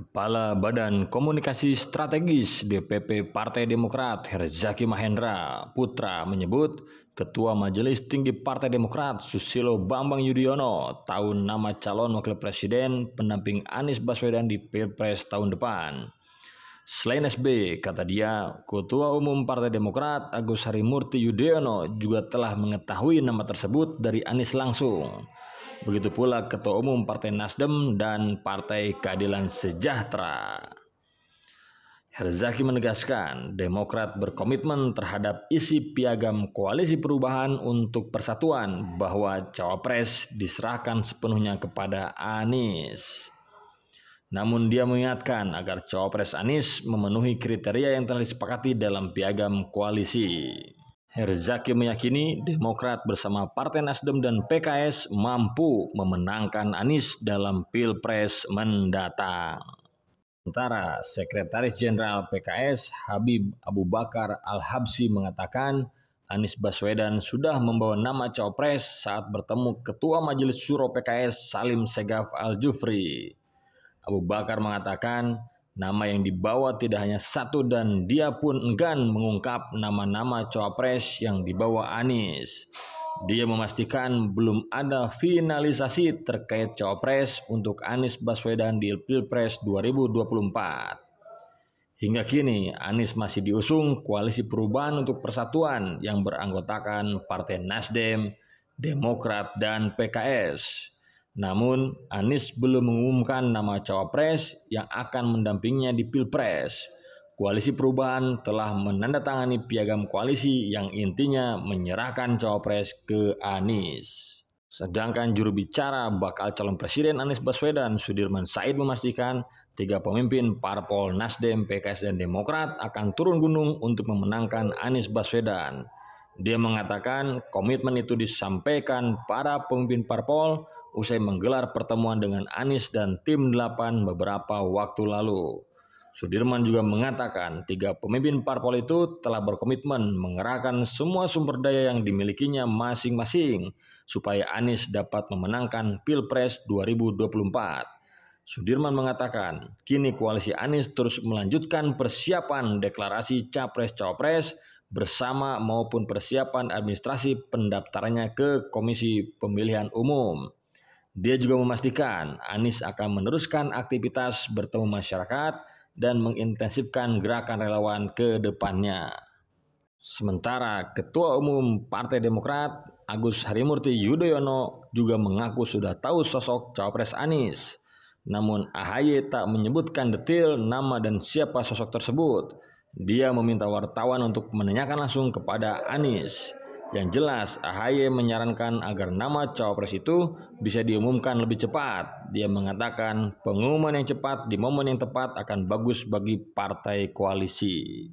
Kepala Badan Komunikasi Strategis DPP Partai Demokrat Herzaki Mahendra Putra menyebut Ketua Majelis Tinggi Partai Demokrat Susilo Bambang Yudhoyono tahu nama calon wakil presiden pendamping Anies Baswedan di Pilpres tahun depan. Selain SB, kata dia, Ketua Umum Partai Demokrat Agus Harimurti Yudhoyono juga telah mengetahui nama tersebut dari Anies langsung. Begitu pula Ketua Umum Partai Nasdem dan Partai Keadilan Sejahtera. Herzaki menegaskan, Demokrat berkomitmen terhadap isi piagam koalisi perubahan untuk persatuan bahwa cawapres diserahkan sepenuhnya kepada Anies. Namun dia mengingatkan agar cawapres Anies memenuhi kriteria yang telah disepakati dalam piagam koalisi. Herzaki meyakini Demokrat bersama Partai Nasdem dan PKS mampu memenangkan Anies dalam Pilpres mendatang. Sementara Sekretaris Jenderal PKS Habib Abu Bakar Al-Habsi mengatakan Anies Baswedan sudah membawa nama cawapres saat bertemu Ketua Majelis Syuro PKS Salim Segaf Al-Jufri. Abu Bakar mengatakan Nama yang dibawa tidak hanya satu dan dia pun enggan mengungkap nama-nama cawapres yang dibawa Anies. Dia memastikan belum ada finalisasi terkait cawapres untuk Anies Baswedan di Pilpres 2024. Hingga kini, Anies masih diusung koalisi perubahan untuk persatuan yang beranggotakan Partai Nasdem, Demokrat, dan PKS. Namun, Anies belum mengumumkan nama cawapres yang akan mendampingnya di Pilpres. Koalisi Perubahan telah menandatangani piagam koalisi yang intinya menyerahkan cawapres ke Anies. Sedangkan juru bicara bakal calon presiden Anies Baswedan Sudirman Said memastikan tiga pemimpin parpol Nasdem, PKS, dan Demokrat akan turun gunung untuk memenangkan Anies Baswedan. Dia mengatakan komitmen itu disampaikan para pemimpin parpol usai menggelar pertemuan dengan Anies dan tim 8 beberapa waktu lalu. Sudirman juga mengatakan tiga pemimpin parpol itu telah berkomitmen mengerahkan semua sumber daya yang dimilikinya masing-masing supaya Anies dapat memenangkan Pilpres 2024. Sudirman mengatakan, kini koalisi Anies terus melanjutkan persiapan deklarasi Capres-Cawapres bersama maupun persiapan administrasi pendaftarannya ke Komisi Pemilihan Umum. Dia juga memastikan Anies akan meneruskan aktivitas bertemu masyarakat dan mengintensifkan gerakan relawan ke depannya. Sementara Ketua Umum Partai Demokrat Agus Harimurti Yudhoyono juga mengaku sudah tahu sosok cawapres Anies. Namun AHY tak menyebutkan detail nama dan siapa sosok tersebut. Dia meminta wartawan untuk menanyakan langsung kepada Anies. Yang jelas, AHY menyarankan agar nama cawapres itu bisa diumumkan lebih cepat. Dia mengatakan, pengumuman yang cepat di momen yang tepat akan bagus bagi partai koalisi.